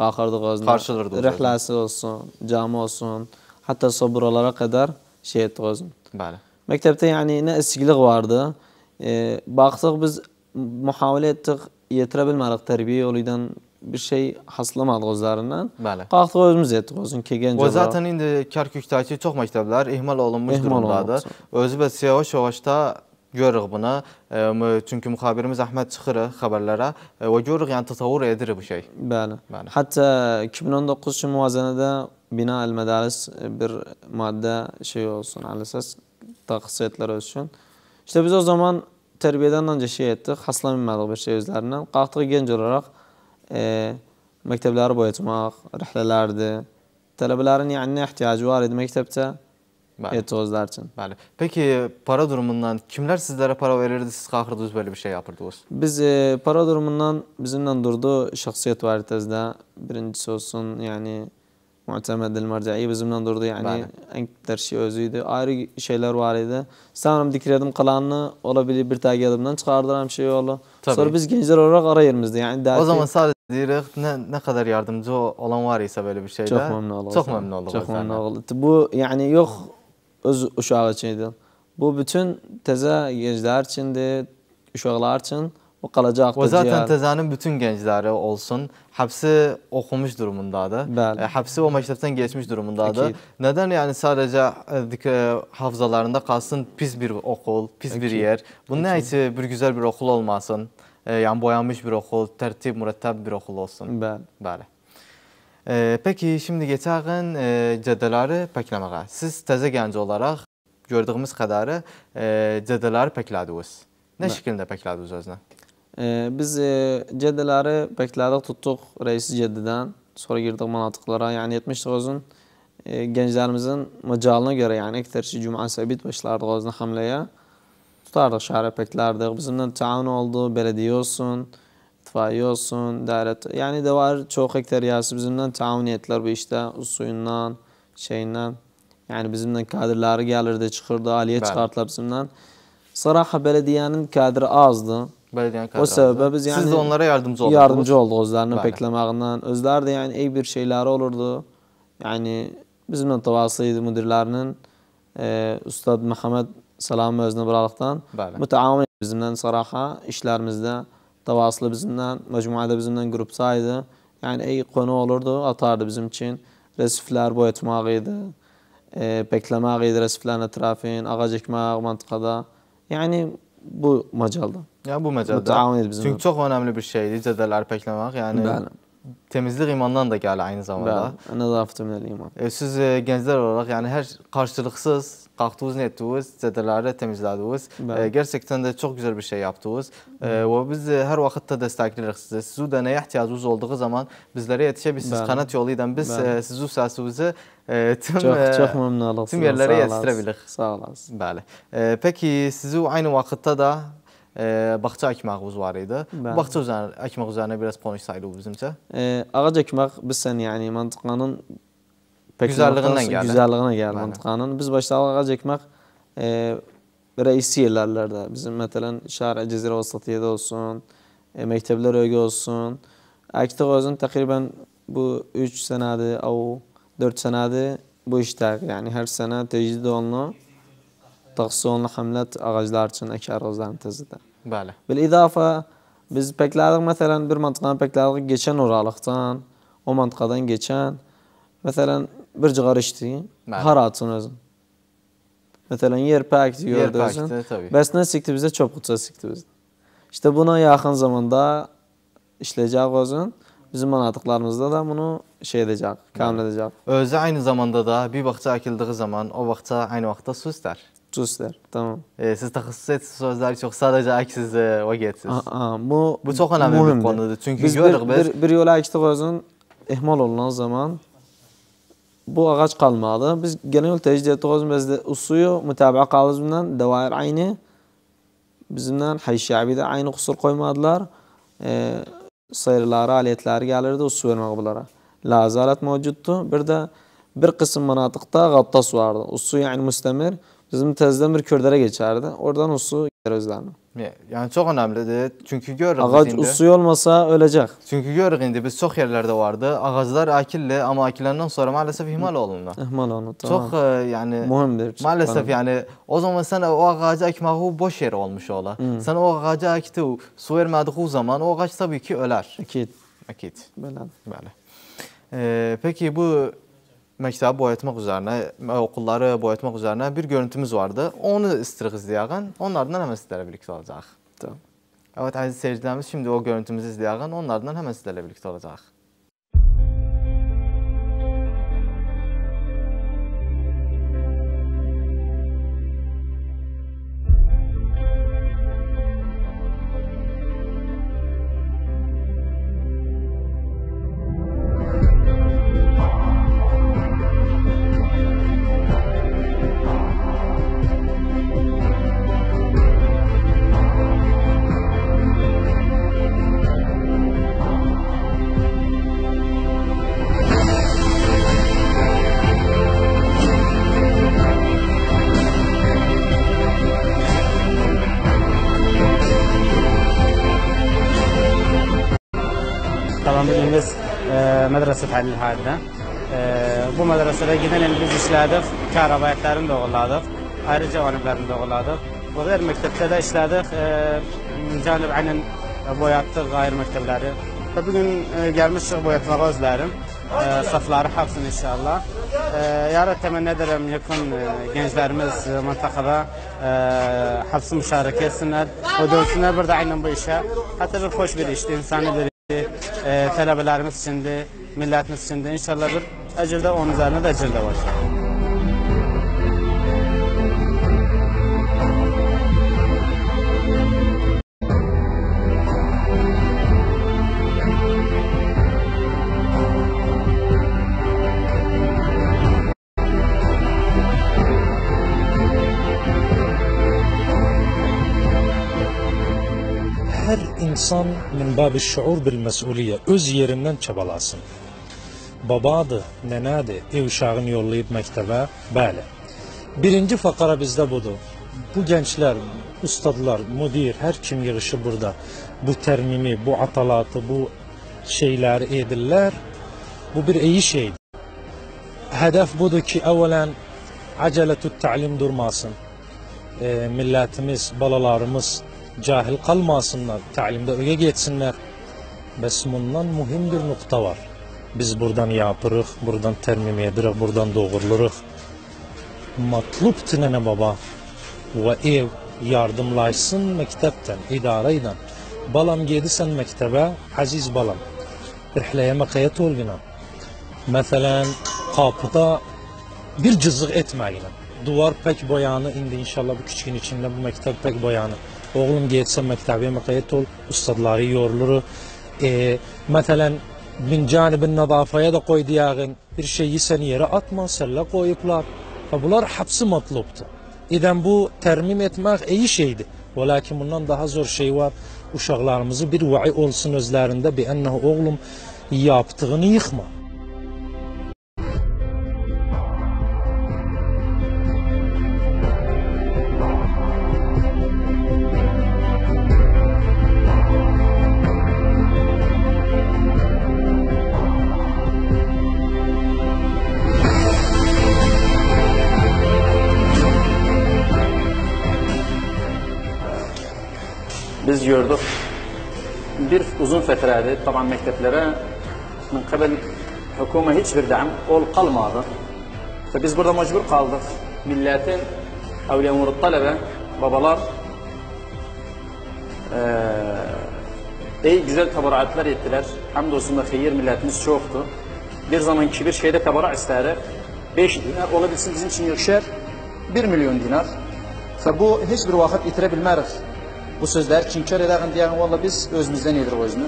Qalxırdıq özünə. Qarşılırdıq. Rəhləsi olsun, cami olsun. Hətta buralara qədər şey etdik özün. Bəli. Məktəbdə yəni nə istiqliq vardı. E, baxdıq biz mühavilə etdik, yetirə bilmədik tərbiyə yoluydan bir şey haslamadıq özlərindən. Bəli. Qalxdıq özümüz etdik özün ki, gənc olaraq. O zaten indi Kərkükdəki çox məktəblər ehmal olunmuş ehmal durumdadır. Olunmuş. Özü və Siyavuş Oğaçda görürük bunu. çünkü muhabirimiz Ahmet çıxırıq haberlere, və görürük, yəni təsavvur edirik bu şey. Bəli. Bəli. Hətta 2019 üçün müvazənədə bina el-mədaris bir madde şey olsun, əlisəs xüsusiyyətlər olsun. İşte biz o zaman terbiyeden önce şey ettik, xaslanmamadıq bir şey özlərindən. Qalxdıq genc olarak, e, məktəbləri boyatmaq, rəhlələrdi. Tələbələrin yəni ehtiyacı var idi məktəbdə. Bəli. etozlar üçün. Bəli. Peki para durumundan kimler sizlere para verirdi, siz qalxırdınız böyle bir şey yapırdınız? Biz e, para durumundan bizimlə durdu şəxsiyyət varitəsində birincisi olsun, yani Muhtemed el Mercai bizimle durdu yani Bəli. en der şey özüydü. Ayrı şeyler var idi. Sanırım dikredim kalanını olabilir bir tagi adımdan çıkardıram şey oldu. Tabii. Sonra biz gençler olarak arayırmızdı. Yani derdi, o zaman sadece deyirik ne, ne kadar yardımcı olan var ise böyle bir şeyde. Çok memnun olduk. Çok memnun olduk. Çok memnun olduk. Bu yani yok öz uşağı üçün idi. Bu bütün təzə gənclər üçündür, uşaqlar üçün o qalacaqdır. Və zaten təzənin bütün gəncləri olsun, həbsi oxumuş durumundadır. Bəli. E, həbsi o məktəbdən keçmiş durumundadır. Əkid. Nədən yəni sadəcə ə, e, e, hafızalarında qalsın pis bir okul, pis Əkid. bir yer. Bunun nəyisə bir gözəl bir okul olmasın. Yəni boyanmış bir okul, tərtib, mürəttəb bir okul olsun. Bəli. Bəli. E, peki şimdi keçəğin e, cədələri pəkləməyə. Siz təzə gənc olaraq gördüyümüz qədərə e, cədələri pəklədiniz. Nə şəkildə pəklədiniz özünə? E, biz e, cədələri pəklədik, tutduq rəis cədədən. Sonra girdik manatıqlara. Yəni 70 özün e, gənclərimizin məcalına görə, yəni ekterçi cümə səbit başlardıq özünə hamləyə. Tutardıq şəhərə pəklərdik. Bizimlə təun oldu, bələdiyyə olsun. itfaiye olsun, devlet yani de var çok ekteriyası bizimden tauniyetler bu işte suyundan, şeyinden. Yani bizimden kadrları gelirdi, çıkırdı, aliye ben. çıkarttılar bizimden. Sıraha belediyenin kadri azdı. Belediyenin kadri O sebebe biz yani... Siz de onlara yardımcı oldunuz. Yardımcı olduk özlerini Bəli. Özler de yani iyi bir şeyleri olurdu. Yani bizimle tavasıydı müdürlerinin. E, Ustad Mehmet Selam'ı özne bıraktıktan. Müteavun bizimden sıraha işlerimizde davasılı bizimden, mecmuada bizimden grupsaydı, yani iyi konu olurdu, atardı bizim için. Resifler boyatmak idi, e, beklemek idi resiflerin etrafın, ağaç ekmek mantıkada. Yani bu macalda. Ya bu macalda. bizim. Çünkü çok önemli bir şeydi cedeler beklemek. Yani Bəli. temizlik imandan da geldi aynı zamanda. Bəli. Nezafet iman. E, siz e, gençler olarak yani her karşılıksız kalktınız ne ettiniz, zedeleri temizlediniz. E, gerçekten de çok güzel bir şey yaptınız. E, ve biz her vakitte destekleriz sizi. Sizin de neye ihtiyacınız olduğu zaman bizlere yetişebilirsiniz. Kanat yoluyla biz e, sizin sesinizi e, tüm, çok, e, çok memnun olasın. tüm yerlere yetiştirebiliriz. Sağ olasın. Bəli. E, peki sizi aynı vakitte de e, bağça əkməyimiz var idi. Bəli. Bağça üzərinə əkmək üzərinə biraz konuşsaydınız bizimcə. E, ağac əkmək biz sən yəni mantıqanın güzarlığından gəldi. Güzarlığına gəlir mıntıqanın. Biz başda ağac ekmək e, reisi yerlərlərdə. Bizim məsələn şəhər Cəzirə Vəsatiyyədə olsun, e, məktəblər öyə olsun. Əktəq özün təqribən bu 3 sənədir, o 4 sənədir bu işdə. Yəni hər sənə təcrid olunur. Təhsilin hamlət ağaclar üçün əkər ağacların təzədə. Bəli. Bil idafə biz pəklədik məsələn bir mıntıqanı pəklədik keçən oralıqdan, o mıntıqadan keçən Məsələn, bir cigar içtiğin, har atsın özün. Mesela yer pak diyor özün. Bəs ne sikti bize? Çöp kutsa sikti bize. İşte buna yakın zamanda işleyecek özün. Bizim anladıklarımızda da bunu şey edecek, kamil edecek. Özü aynı zamanda da bir vaxta akıldığı zaman o vaxta aynı vaxta su ister. Cüzler, tamam. E, siz takısız, etsiniz özləri çok sadəcə əks siz e, o getsiz. Bu, bu önemli önəmli bir konudur. çünkü biz görürük biz... Bir, bir yola əksdə özün ehmal olunan zaman bu ağaç kalmalı. Biz genel tecdiyat bizde usuyu mutabaa kalız bilen devair aynı. Bizimden Hayşabi'de aynı kusur koymadılar. E, ee, sayırları, aletleri gelirdi usul vermek bulara. Lazalet mevcuttu. Bir de bir kısım manatıkta gattas vardı. Usu yani müstemir. Bizim tezdemir kürdere geçerdi. Oradan usu gelir yani çok önemlidir. Çünkü görürüz Ağac indi. usuyu olmasa ölecek. Çünkü görürüz indi. Biz çok yerlerde vardı. Ağaçlar akilli ama akillerinden sonra maalesef ihmal olundu. İhmal olundu. Tamam. Çok e, yani Mühimdir. Maalesef benim. yani o zaman sen o ağacı ekmeği boş yer olmuş ola. Hmm. Sen o ağacı ekti, su vermediği zaman o ağaç tabii ki öler. Akit. Akit. Böyle. Böyle. Ee, peki bu məktəbi boyatmaq üzərinə, okulları boyatmaq üzərinə bir görüntümüz vardı. Onu istirik izləyəğən, onun ardından həmən sizlərə birlikdə olacaq. Tamam. Evet, əziz seyircilərimiz, şimdi o görüntümüzü izləyəğən, onun ardından həmən sizlərə birlikdə olacaq. hali halda. Ee, bu madrasada gidenin biz işledik, kar abayetlerini ayrı oğulladık, ayrıca Bu gayr mektepte de işledik, ee, canib anin boyattık gayr mektepleri. Bugün gelmişik boyatmağa özlerim. E, ee, safları hapsın inşallah. E, Yara temenni ederim yakın e, gençlerimiz e, mantakada e, hapsı müşarek etsinler. O dönsünler burada aynen bu işe. Hatta bir hoş bir işti, insani bir e, tələbələrimiz içindir. millətimiz üçün də inşallah bir əcr də onun üzərində də əcr də var. insan min babi şuur bil məsuliyə öz yerindən çabalasın. babadır, nənədir, ev uşağını yollayıb məktəbə. Bəli. Birinci fəqara bizdə budur. Bu gənclər, ustadlar, müdir, hər kim yığışıb burada bu termini, bu atalatı, bu şeyləri edirlər. Bu bir iyi şeydir. Hedef budur ki, əvvələn acələtü təlim durmasın. E, millətimiz, balalarımız cahil kalmasınlar, təlimdə öyə getsinlər. Bəs bundan mühim bir nokta var. Biz buradan yapırıq, buradan tərmim edirik, buradan doğuruluruq. Matlub tinene baba ve ev yardımlaşsın mektepten, idareyden. Balam gedisen mektebe, aziz balam. Rihleye mekayet olgina. Mesela kapıda bir cızık etmeyin. Duvar pek boyanı indi inşallah bu küçük gün içinde bu mektep pek boyanı. Oğlum geçse mektebe mekayet ol, ustadları yorulur. E, mesela min canibin nadafaya da koy diyağın. Bir şeyi sen yere atma, selle koyuplar. Ve bunlar hapsi matluptu. İden bu termim etmek iyi şeydi. Ve lakin bundan daha zor şey var. Uşaklarımızı bir va'i olsun özlerinde. Bi ennehu oğlum yaptığını yıkma. gidiyorduk. Bir uzun fetrede taban mekteplere min kabel hükümet hiçbir dam ol kalmadı. Ve biz burada mecbur kaldık. Milletin evliya umurut talebe, babalar ee, ey güzel kabaraatlar ettiler. Hamdolsun da hayır milletimiz çoktu. Bir zamanki bir şeyde kabara isterik. 5 dinar olabilsin bizim için yükşer. 1 milyon dinar. Ve bu hiçbir vakit itirebilmeriz bu sözler çinkar edəqin deyəqin, valla biz özümüzdən edirik o özünü.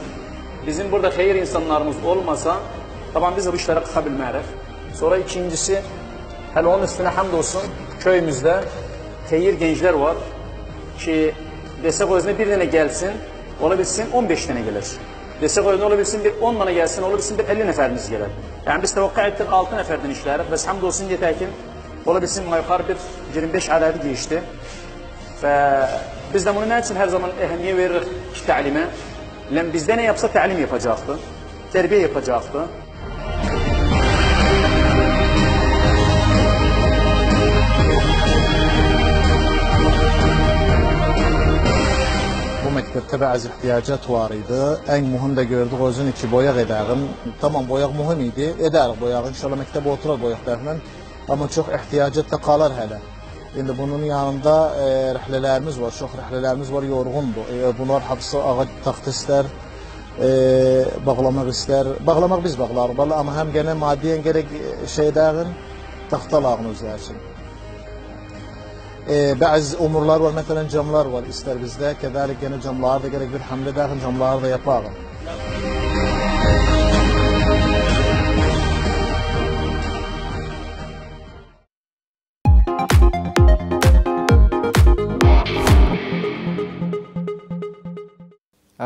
Bizim burada hayır insanlarımız olmasa, tamam biz bu işlere kıxa Sonra ikincisi, hələ onun üstüne həmd olsun, köyümüzdə teyir gençler var ki, desek özüne bir tane gelsin ola 15 tane gəlir. Desek özüne ola bir 10 dənə gelsin ola bir 50 nəfərimiz gələr. Yani biz təvəqqə etdik 6 nəfərdən işler bəs həmd olsun deyək ki, ola bilsin yuxarı bir 25 ədədi geçdi. Biz de bunu ne için her zaman ehemmiye veririk ki ta'lime? Lan bizde ne yapsa ta'lim yapacaktı. Terbiye yapacaktı. məktəb təbəəz ehtiyacət var idi. En mühüm də gördük özün ki, boyaq edərim. Tamam, boyaq mühüm idi. Edərik boyağı. İnşallah məktəbə oturaq boyaq dərindən. Amma çox ehtiyacət də qalar hələ. İndi bunun yanında e, rəhlələrimiz var, çox rəhlələrimiz var, yorğundur. E, bunlar hapsı ağac taxtistlər, e, bağlamaq istər. Bağlamaq biz bağlarıq, valla, amma həm gənə maddiyyən gərək e, şeydəğin taxtalağın özlər üçün. E, bəzi umurlar var, məsələn camlar var istər bizdə, kədəlik gənə camları da gərək bir həmlə dəxin, camları da yapağın.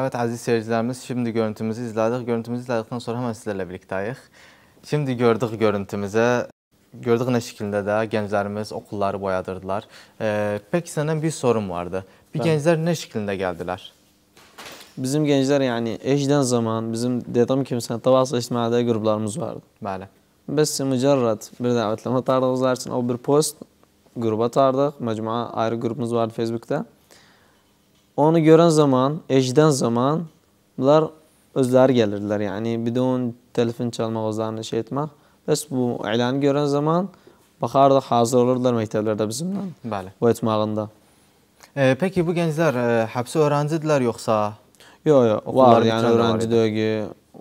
Evet aziz seyircilerimiz şimdi görüntümüzü izledik. Görüntümüzü izledikten sonra hemen sizlerle birlikteyiz. Şimdi gördük görüntümüzü. Gördük ne şekilde de gençlerimiz okulları boyadırdılar. Ee, peki senden bir sorum vardı. Bir ben... gençler ne şekilde geldiler? Bizim gençler yani eşden zaman bizim dedem kimi sənətə ictimai gruplarımız vardı. Bəli. Biz mücərrəd bir dəvətlənmə tardığımızlar üçün o bir post qruba tardıq. Məcmuə ayrı grubumuz vardı Facebook'ta. onu görən zaman, eşidən zaman bunlar özləri gəlirdilər. Yəni bidon telefon çalmaq, özlərini şey etmək. Bəs bu elanı görən zaman baxardıq, hazır olurdular məktəblərdə bizimlə. Bəli. Bu etmağında. E, peki bu gənclər e, həbsi öğrencidirlər yoxsa? Yox, yox. Var, yəni öğrenci döyü,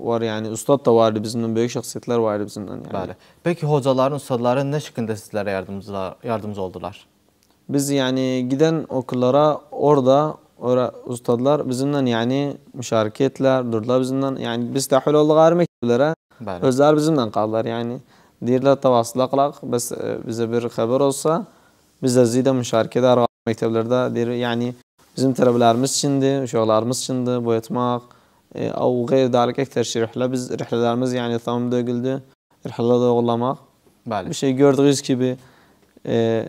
var yəni ustad da var idi bizimlə, böyük şəxsiyyətlər var idi bizimlə. Yəni. Bəli. Peki hocaların, ustadların nə şəkildə sizlərə yardımcılar, yardımcı oldular? Biz yəni gedən okullara orada Orada ustadlar bizimden yani müşareke ettiler, durdular bizimden. Yani biz tahil olduk ağrı mektublara. Özler bizimden kaldılar yani. Diğerler tavasıla kılak, e, biz, bize bir haber olsa biz de zide müşareke eder mekteplerde. Diğer, yani bizim talebelerimiz içindi, uşaklarımız içindi, boyatmak. E, او غير ذلك اكثر شيء رحله biz rehlelerimiz yani tam döküldü. Rihlada doğrulamak. Bəli. Bir şey gördüğünüz gibi e,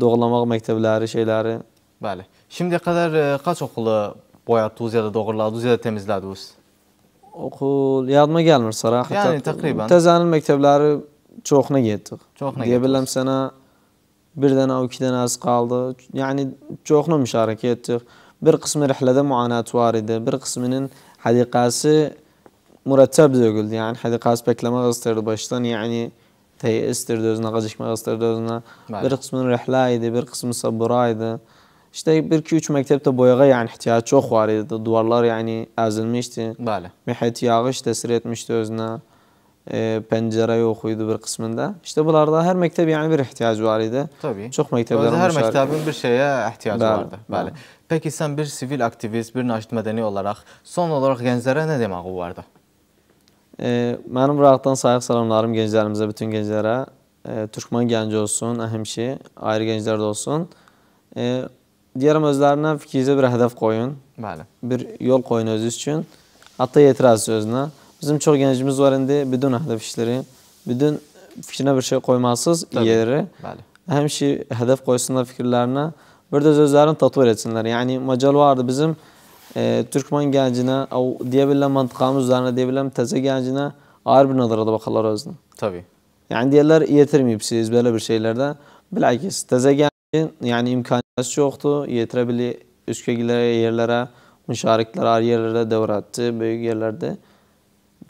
doğrulamak mektepleri şeyleri. Bəli. Şimdiye kadar e, kaç okulu boyattınız ya da doğruladınız ya da temizlediniz? Okul yadıma gelmir saraha. Yani takriben. Tezenin mektepleri çoxuna gittik. Çoxuna Deyə Diyebilirim sənə bir dənə, iki dənə az qaldı. Yəni çoxuna müşarəkə ettik. Bir qismi rəhlədə müanət var idi. Bir qisminin hədəqəsi mürəttəb döküldü. Yəni hədəqəsi bəkləmə qızdırdı başdan. Yəni tey istirdi özünə, gecikmə qızdırdı özünə. Bəli. Bir qismi rəhlə bir qismi sabura işte bir iki üç mektepte boyağa yani ihtiyaç çok var idi. Duvarlar yani ezilmişti. Böyle. Mehmet yağış tesir etmişti özüne. E, pencere yokuydu bir kısmında. İşte bunlarda her mektep yani bir ihtiyacı var idi. Tabii. Çok mektepler olmuş. Her mektebin bir şeye ihtiyacı Bəli, vardı. Bəli. Peki sen bir sivil aktivist, bir naşit medeni olarak son olarak gençlere ne demek vardı? E, benim bıraktan saygı selamlarım gençlerimize, bütün gençlere. E, Türkmen genci olsun, hemşi, ayrı gençler de olsun. E, diyelim o'zlarini fikirize bir hedef qo'ying bir yo'l qo'ying için, hatta hatto sözüne, bizim çok o'rganishimiz bor endi butun hedef ishlari butun fikrine bir şey qo'ymassiz yeri hemşi hedef qo'ysinlar fikirlerine, bir de o'zlarini tatbik etsinlar ya'ni majol vardı bizim e, turkman gençine diye bilen mantıkamız üzerine diye bilen teze gençine ağır bir nazarda bakarlar özüne. Tabii. Yani diğerler yetirmeyip siz böyle bir şeylerde bilakis teze yani imkaniyatı yoktu. Yetirebilir üskegilere, yerlere, müşarikler her yerlere devrattı. büyük yerlerde.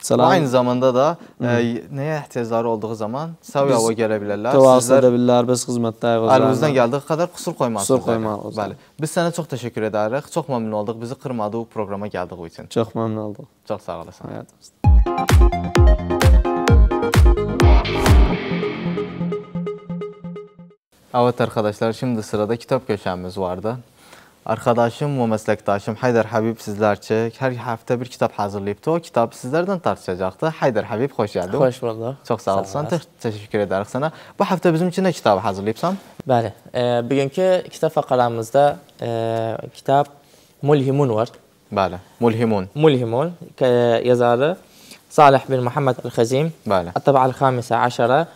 Selam. Aynı zamanda da e, neye ehtiyacları olduğu zaman saviyava gələ bilərlər. Təvasül edə biz xidmətdəyik. Əlimizdən gəldiyi kadar kusur qoymalısınız. Kusur qoymalısınız. Bəli. Biz sana çok teşekkür edərik. Çok memnun olduk. Bizi qırmadı bu proqrama gəldiyi için. Çok memnun olduk. Çok sağ olasın. Həyatımızda. Evet arkadaşlar şimdi sırada kitap köşemiz vardı. Arkadaşım ve meslektaşım Haydar Habib sizlerce her hafta bir kitap hazırlayıptı. O kitabı sizlerden tartışacaktı. Haydar Habib hoş geldin. Hoş bulduk. Çok sağ olasın. Teşekkür ederiz sana. Bu hafta bizim için ne kitabı hazırlayıpsan? Bəli. E, bugünkü kitap fakaramızda e, kitap Mulhimun var. Bəli. Mulhimun. Mulhimun e, yazarı Salih bin Muhammed al khazim Bəli. at al-Khamisa Aşara.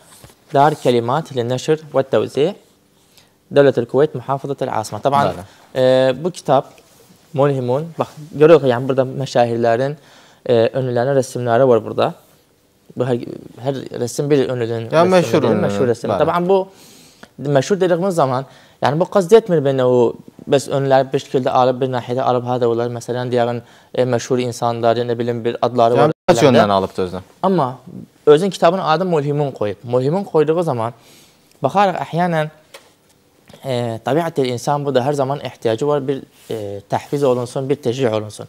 دار كلمات للنشر والتوزيع دولة الكويت محافظة العاصمة طبعا e, bu kitap Molhimun bak görüyoruz yani burada meşahirlerin e, resimleri var burada. Bu her, her resim bir ünlünün ya meşhur ünlü. Meşhur resim. Bari. Tabii bu meşhur dediğimiz zaman yani bu kast etmir beni o biz ünlüler bir şekilde alıp bir nahiyede alıp hadi olar mesela diğer e, meşhur insanlar ne bileyim bir adları yani var. Kaç yönden alıp özden. Ama özün kitabın adı Mulhimun qoyub. Mulhimun qoyduğu zaman baxarıq əhyənən e, tabiətdir insan bu da hər zaman ehtiyacı var bir e, təhviz olunsun, bir teşric olunsun.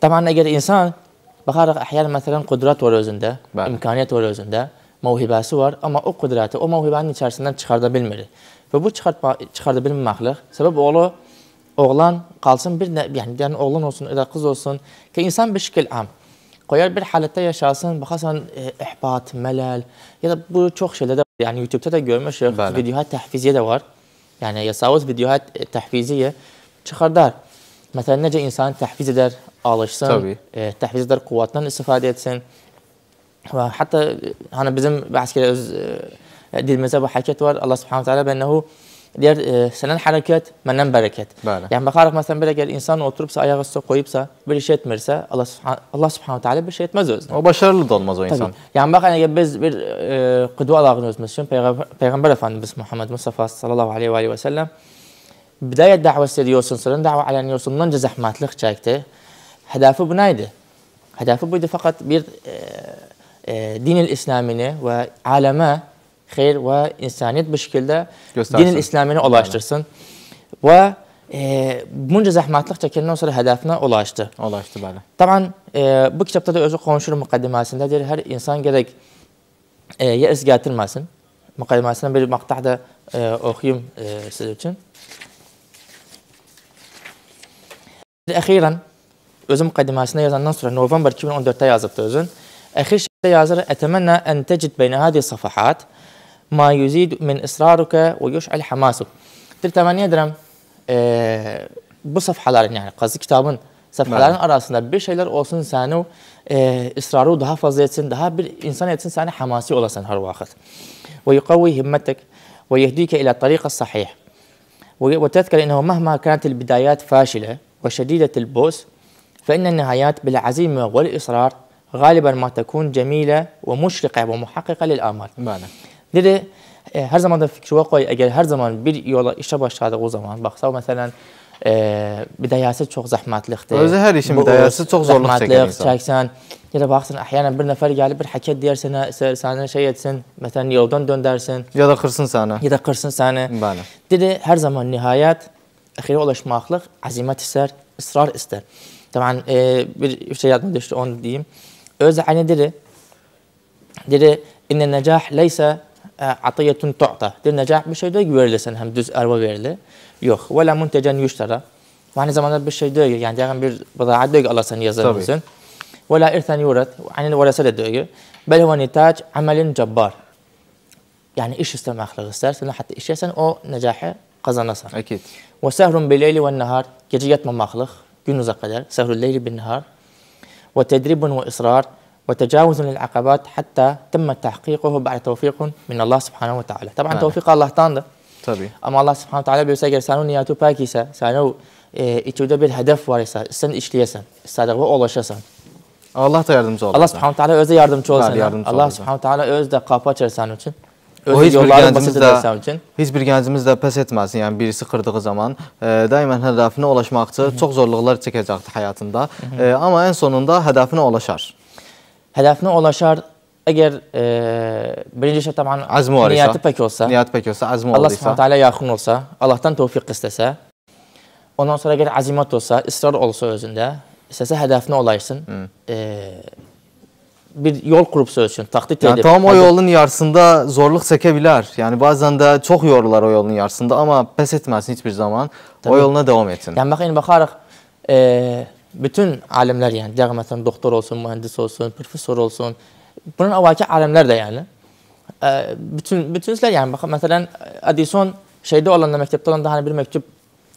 Tamam əgər insan baxarıq əhyənən məsələn qudrat var özündə, Bəli. imkaniyyət var özündə, mövhibəsi var, amma o qudrəti o mövhibənin içərisindən çıxarda bilmir. Və bu çıxartma çıxarda bilmir məxluq. Səbəb oğlu oğlan qalsın bir yəni, yəni oğlan olsun, ya da qız olsun ki, insan bir şəkil am qoyar bir halətdə yaşasın, baxasan e, ihbat, mələl ya da bu çox şeylərdə yəni YouTube-da da görmüşük, videohat təhviziyə də var. Yəni yasavuz videohat təhviziyə çıxardar. Məsələn, necə insanı təhviz edər, alışsın, Tabii. e, təhviz edər, qüvvatdan istifadə etsin. Və hətta hani bizim bəhs ki öz e, dilimizdə bu hərəkət var. Allah subhanahu taala bənnəhu در senen harakat menden bereket. Böyle. Yani bakarak mesela bir eğer insan oturup ayağısı koyupsa bir şey etmirse Allah subhan Allah subhanahu teala bir şey etmez özüne. O başarılı da olmaz o insan. Tabii. Yani bakın eğer biz bir e, kudva alağını özümüz için Peygamber, Peygamber Efendimiz Muhammed Mustafa sallallahu aleyhi ve, aleyhi ve sellem بداية دعوة يوسن سرن دعوة على يوسن ننجا زحمات لخ شاكتي هدفه بنايدي هدفه بيدي فقط بير دين الإسلامية وعالمه hayır ve insaniyet bir şekilde Göstersin. dinin İslam'ını ulaştırsın. Ve bunca zahmetlik çekinden sonra hedefine ulaştı. Ulaştı böyle. Taban e, bu kitapta da özü konuşur mukaddimesinde her insan gerek e, ya iz getirmesin. Mukaddimesinden bir maktah da e, okuyayım e, sizin için. Exiren özü mukaddimesinde yazandan sonra November 2014'te yazıp özün. Axir şeyde yazır: "Etemenna en tecid beyne hadi safahat ما يزيد من إصرارك ويشعل حماسك ترتمانية درم e, bu safhaların yani kazı kitabın safhaların evet. arasında bir şeyler olsun seni e, ısrarı daha fazla etsin, daha bir insan etsin seni hamasi olasın her vakit. Ve yukavi himmetek ve yehdike ila tariqa sahih. وتذكر أنه مهما كانت البدايات فاشلة وشديدة البؤس فإن النهايات بالعزيمة والإصرار غالبا ما تكون جميلة ومشرقة ومحققة للآمال. معنى. Dedi, e, hər zaman da fikrimə qoy, əgər hər zaman bir yola işə başladıq o zaman, baxsaq məsələn, e, bidayəsi çox zəhmətliqdir. Özü hər işin bidayəsi çox zorluq çəkir insan. Çəksən, ya da baxsın, əhyənən bir nəfər gəlib bir həkət deyər sənə, sənə şey etsin, məsələn, yoldan döndərsin. Ya da qırsın səni. Ya da qırsın səni. Bəli. Dedi, hər zaman nihayət əxirə ulaşmaqlıq əzimət istər, israr istər. Təbən, e, bir şey yadıma düşdü, onu deyim. Özü aynı diri, diri, İnnə necəh leysə عطية تعطى للنجاح bir şey diyor ki verilsin hem düz araba verili. Yok. Vela muntecen yüştara. Aynı zamanda bir şey diyor ki yani diyelim bir bıdaat diyor ki Allah seni yazar mısın? Vela irthen yurat. Yani vela sede diyor ki. Bel huve nitac amelin cebbar. Yani iş isteme ahlakı istersen hatta iş yersen o necahı kazanasın. Akid. Ve sehrun bileyli ve nehar. Gece yatmama ahlak. Gününüze kadar. Sehrul leyli bin nehar. Ve tedribun ve ısrar. وتجاوز للعقبات حتى تم تحقيقه بعد توفيق من الله سبحانه وتعالى طبعا Aynen. توفيق Allah'tandır. Tabii. Ama Allah subhanahu teala bilirsə əgər sənin niyyətin pak isə, sənin e, içində bir hədəf var isə, sən işləyəsən, istədiyinə ulaşasan. Allah da yardımcı olur. Allah subhanahu teala özü yardımcı olsun. Yardımcı Allah subhanahu teala özü də qapı açar sənin üçün. Öz o heç bir gəncimiz də heç bir gəncimiz də pes etməsin. Yəni birisi qırdığı zaman e, daimən hədəfinə ulaşmaq üçün çox zorluqlar çəkəcəkdir həyatında. E, amma ən sonunda hədəfinə ulaşar. Hədəfinə ulaşar əgər e, birinci şey təbii azmi var isə, niyyəti pək olsa, niyyəti pək olsa, azmi olduysa, Allah Subhanahu taala yaxın olsa, Allahdan tövfiq istəsə, ondan sonra əgər əzimət olsa, israr olsa özündə, istəsə hədəfinə ulaşsın. Hı. E, bir yol qurub söz üçün təqdim edib. Yəni tamam o yolun yarısında zorluq çəkə bilər. Yəni bəzən də çox yorulurlar o yolun yarısında, amma pəs etməsin heç bir zaman. Təbii. O yoluna davam etsin. Yəni baxın baxarıq, e, bütün alimlər, yəni deyək məsələn doktor olsun, mühəndis olsun, professor olsun, bunun əvvəlki alimlər də yəni ə, e, bütün bütünüzlər yəni bax məsələn Edison şeydə olanda, məktəbdə olanda hani bir məktub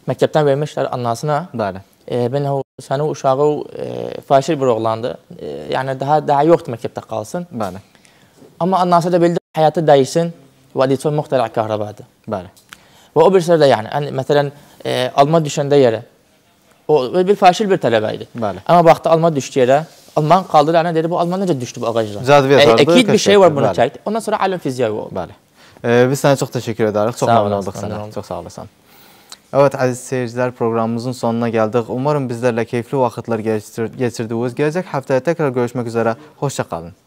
məktəbdən vermişlər anasına. Bəli. E, ben o sənin uşağı e, fahişə bir oğlandı. E, yəni daha daha yoxdur məktəbdə qalsın. Bəli. Amma anası da bildi həyatı dəyişsin və Edison müxtərə kahrəbadır. Bəli. Və o bir sırada yəni, yəni məsələn e, alma düşəndə yerə O bir fəşil bir tələbə idi. Bəli. Amma baxdı alma düşdü yerə. Alman qaldı rənə dedi bu alman necə düşdü bu ağacdan? Zədviyə sardı. Əkid bir e, şey var bunu çəkdi. Ondan sonra alim fiziyavi oldu. Bəli. Ee, biz sənə çox təşəkkür edərik. Çox məmnun olduq sənə. Çox sağ olasın. Evet əziz seyircilər proqramımızın sonuna gəldik. Umarım bizlərlə keyifli vaxtlar keçirdiniz. Gələcək həftəyə təkrar görüşmək üzrə. Hoşça qalın.